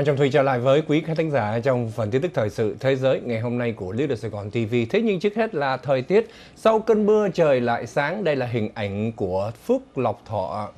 Hoàng Trọng Thùy trở lại với quý khán thính giả trong phần tin tức thời sự thế giới ngày hôm nay của Leader Sài Gòn TV. Thế nhưng trước hết là thời tiết. Sau cơn mưa trời lại sáng, đây là hình ảnh của Phước Lộc Thọ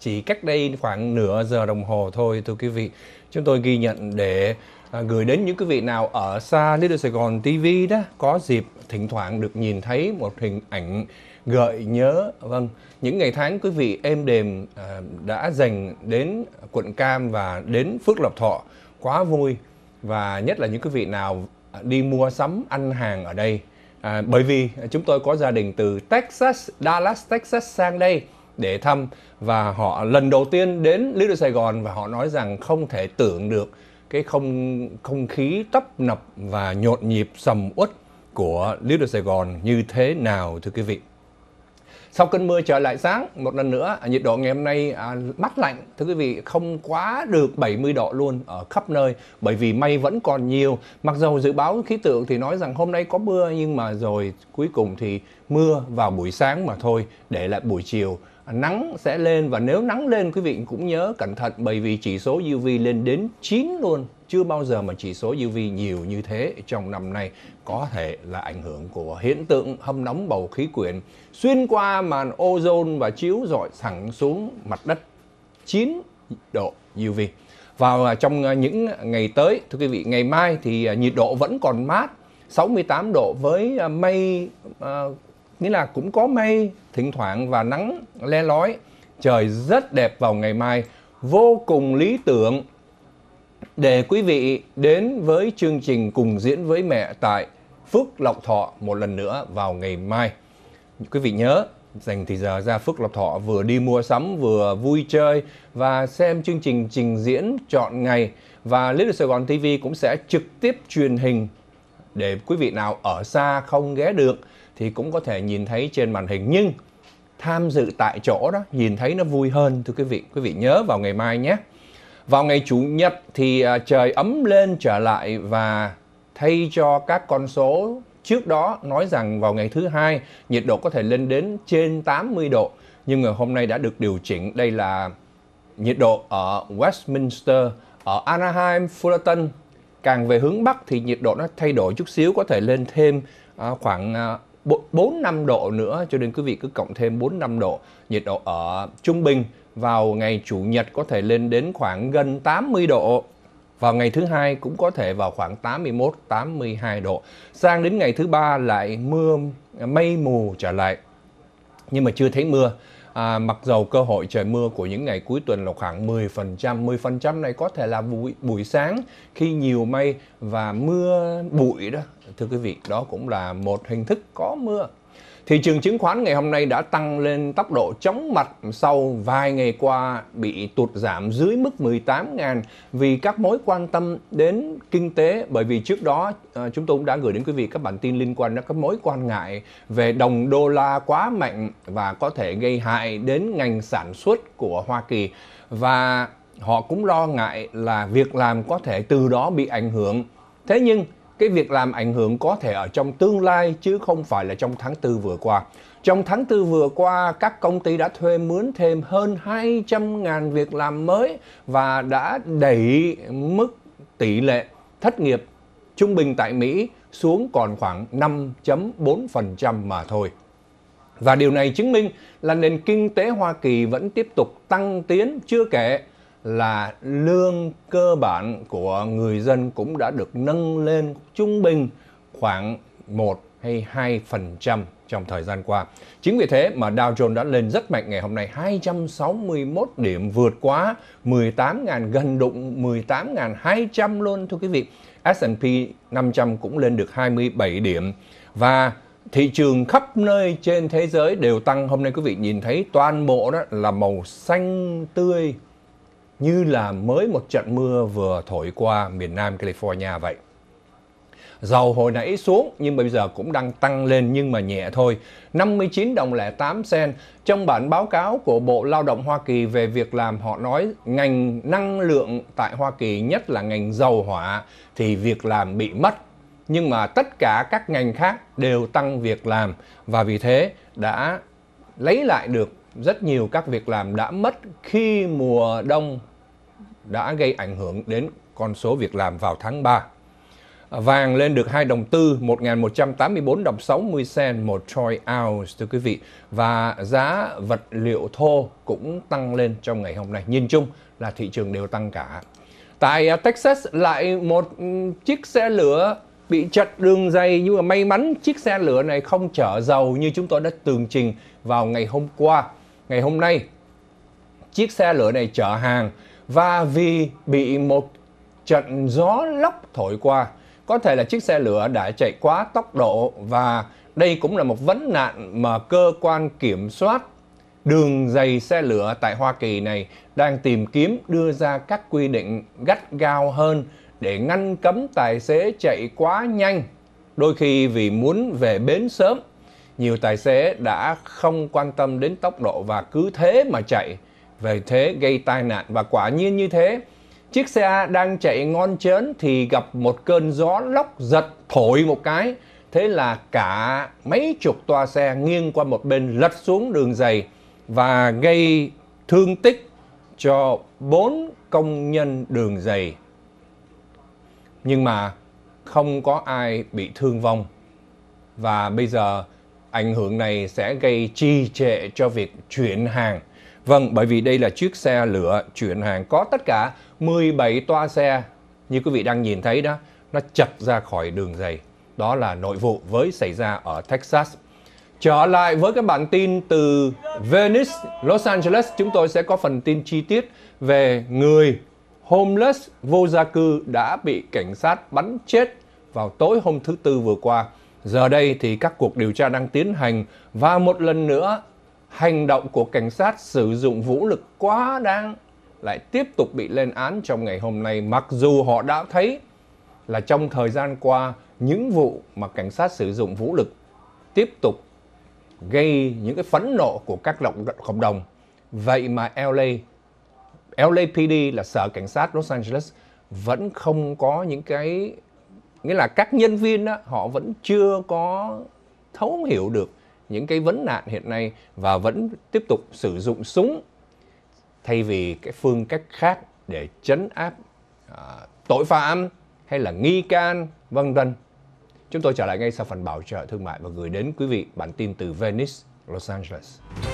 chỉ cách đây khoảng nửa giờ đồng hồ thôi thưa quý vị. Chúng tôi ghi nhận để à, gửi đến những quý vị nào ở xa nếu được Sài Gòn TV đó có dịp thỉnh thoảng được nhìn thấy một hình ảnh gợi nhớ vâng những ngày tháng quý vị êm đềm à, đã dành đến quận Cam và đến Phước Lộc Thọ quá vui và nhất là những quý vị nào đi mua sắm ăn hàng ở đây à, bởi vì chúng tôi có gia đình từ Texas Dallas Texas sang đây để thăm và họ lần đầu tiên đến Little Sài Gòn và họ nói rằng không thể tưởng được cái không không khí tấp nập và nhộn nhịp sầm uất của Liêu được Sài Gòn như thế nào thưa quý vị? Sau cơn mưa trở lại sáng, một lần nữa à, nhiệt độ ngày hôm nay à, mát lạnh, thưa quý vị, không quá được 70 độ luôn ở khắp nơi bởi vì mây vẫn còn nhiều. Mặc dù dự báo khí tượng thì nói rằng hôm nay có mưa nhưng mà rồi cuối cùng thì mưa vào buổi sáng mà thôi, để lại buổi chiều nắng sẽ lên và nếu nắng lên quý vị cũng nhớ cẩn thận bởi vì chỉ số UV lên đến 9 luôn chưa bao giờ mà chỉ số UV nhiều như thế trong năm nay có thể là ảnh hưởng của hiện tượng hâm nóng bầu khí quyển xuyên qua màn ozone và chiếu rọi thẳng xuống mặt đất 9 độ UV vào à, trong à, những ngày tới thưa quý vị ngày mai thì à, nhiệt độ vẫn còn mát 68 độ với mây nghĩa là cũng có mây thỉnh thoảng và nắng le lói trời rất đẹp vào ngày mai vô cùng lý tưởng để quý vị đến với chương trình cùng diễn với mẹ tại Phước Lộc Thọ một lần nữa vào ngày mai. Quý vị nhớ dành thì giờ ra Phước Lộc Thọ vừa đi mua sắm vừa vui chơi và xem chương trình trình diễn chọn ngày và Little Sài Gòn TV cũng sẽ trực tiếp truyền hình để quý vị nào ở xa không ghé được thì cũng có thể nhìn thấy trên màn hình nhưng tham dự tại chỗ đó nhìn thấy nó vui hơn thưa quý vị quý vị nhớ vào ngày mai nhé vào ngày chủ nhật thì à, trời ấm lên trở lại và thay cho các con số trước đó nói rằng vào ngày thứ hai nhiệt độ có thể lên đến trên 80 độ nhưng ngày hôm nay đã được điều chỉnh đây là nhiệt độ ở Westminster ở Anaheim Fullerton càng về hướng bắc thì nhiệt độ nó thay đổi chút xíu có thể lên thêm à, khoảng à, 4 năm độ nữa cho nên quý vị cứ cộng thêm 4 năm độ. Nhiệt độ ở trung bình vào ngày chủ nhật có thể lên đến khoảng gần 80 độ. Vào ngày thứ hai cũng có thể vào khoảng 81 82 độ. Sang đến ngày thứ ba lại mưa mây mù trở lại. Nhưng mà chưa thấy mưa. À, mặc dầu cơ hội trời mưa của những ngày cuối tuần là khoảng 10%, 10% này có thể là buổi, buổi sáng khi nhiều mây và mưa bụi đó thưa quý vị, đó cũng là một hình thức có mưa. Thị trường chứng khoán ngày hôm nay đã tăng lên tốc độ chóng mặt sau vài ngày qua bị tụt giảm dưới mức 18.000 vì các mối quan tâm đến kinh tế bởi vì trước đó ờ, chúng tôi cũng đã gửi đến quý vị các bản tin liên quan đến các mối quan ngại về đồng đô la quá mạnh và có thể gây hại đến ngành sản xuất của Hoa Kỳ và họ cũng lo ngại là việc làm có thể từ đó bị ảnh hưởng. Thế nhưng cái việc làm ảnh hưởng có thể ở trong tương lai chứ không phải là trong tháng tư vừa qua. Trong tháng tư vừa qua, các công ty đã thuê mướn thêm hơn 200.000 việc làm mới và đã đẩy mức tỷ lệ thất nghiệp trung bình tại Mỹ xuống còn khoảng 5.4% mà thôi. Và điều này chứng minh là nền kinh tế Hoa Kỳ vẫn tiếp tục tăng tiến chưa kể là lương cơ bản của người dân cũng đã được nâng lên trung bình khoảng 1 hay 2% trong thời gian qua. Chính vì thế mà Dow Jones đã lên rất mạnh ngày hôm nay 261 điểm vượt quá 18.000 gần đụng 18.200 luôn thưa quý vị. S&P 500 cũng lên được 27 điểm và thị trường khắp nơi trên thế giới đều tăng. Hôm nay quý vị nhìn thấy toàn bộ đó là màu xanh tươi như là mới một trận mưa vừa thổi qua miền Nam California vậy. Dầu hồi nãy xuống nhưng bây giờ cũng đang tăng lên nhưng mà nhẹ thôi. 59 đồng lẻ 8 sen. Trong bản báo cáo của Bộ Lao động Hoa Kỳ về việc làm họ nói ngành năng lượng tại Hoa Kỳ nhất là ngành dầu hỏa thì việc làm bị mất. Nhưng mà tất cả các ngành khác đều tăng việc làm và vì thế đã lấy lại được rất nhiều các việc làm đã mất khi mùa đông đã gây ảnh hưởng đến con số việc làm vào tháng 3. Vàng lên được 2 đồng tư, 1.184 đồng 60 sen một troy ounce thưa quý vị. Và giá vật liệu thô cũng tăng lên trong ngày hôm nay. Nhìn chung là thị trường đều tăng cả. Tại à, Texas lại một chiếc xe lửa bị chật đường dây nhưng mà may mắn chiếc xe lửa này không chở dầu như chúng tôi đã tường trình vào ngày hôm qua. Ngày hôm nay chiếc xe lửa này chở hàng và vì bị một trận gió lốc thổi qua, có thể là chiếc xe lửa đã chạy quá tốc độ và đây cũng là một vấn nạn mà cơ quan kiểm soát đường dày xe lửa tại Hoa Kỳ này đang tìm kiếm đưa ra các quy định gắt gao hơn để ngăn cấm tài xế chạy quá nhanh. Đôi khi vì muốn về bến sớm, nhiều tài xế đã không quan tâm đến tốc độ và cứ thế mà chạy về thế gây tai nạn và quả nhiên như thế. Chiếc xe đang chạy ngon chớn thì gặp một cơn gió lốc giật thổi một cái. Thế là cả mấy chục toa xe nghiêng qua một bên lật xuống đường dày và gây thương tích cho bốn công nhân đường dày. Nhưng mà không có ai bị thương vong. Và bây giờ ảnh hưởng này sẽ gây trì trệ cho việc chuyển hàng Vâng, bởi vì đây là chiếc xe lửa chuyển hàng có tất cả 17 toa xe như quý vị đang nhìn thấy đó, nó chật ra khỏi đường dày. Đó là nội vụ với xảy ra ở Texas. Trở lại với các bản tin từ Venice, Los Angeles, chúng tôi sẽ có phần tin chi tiết về người homeless vô gia cư đã bị cảnh sát bắn chết vào tối hôm thứ Tư vừa qua. Giờ đây thì các cuộc điều tra đang tiến hành và một lần nữa hành động của cảnh sát sử dụng vũ lực quá đáng lại tiếp tục bị lên án trong ngày hôm nay mặc dù họ đã thấy là trong thời gian qua những vụ mà cảnh sát sử dụng vũ lực tiếp tục gây những cái phẫn nộ của các động cộng đồng. Vậy mà LA LAPD là sở cảnh sát Los Angeles vẫn không có những cái nghĩa là các nhân viên đó họ vẫn chưa có thấu hiểu được những cái vấn nạn hiện nay và vẫn tiếp tục sử dụng súng thay vì cái phương cách khác để chấn áp à, tội phạm hay là nghi can vân vân. Chúng tôi trở lại ngay sau phần bảo trợ thương mại và gửi đến quý vị bản tin từ Venice, Los Angeles.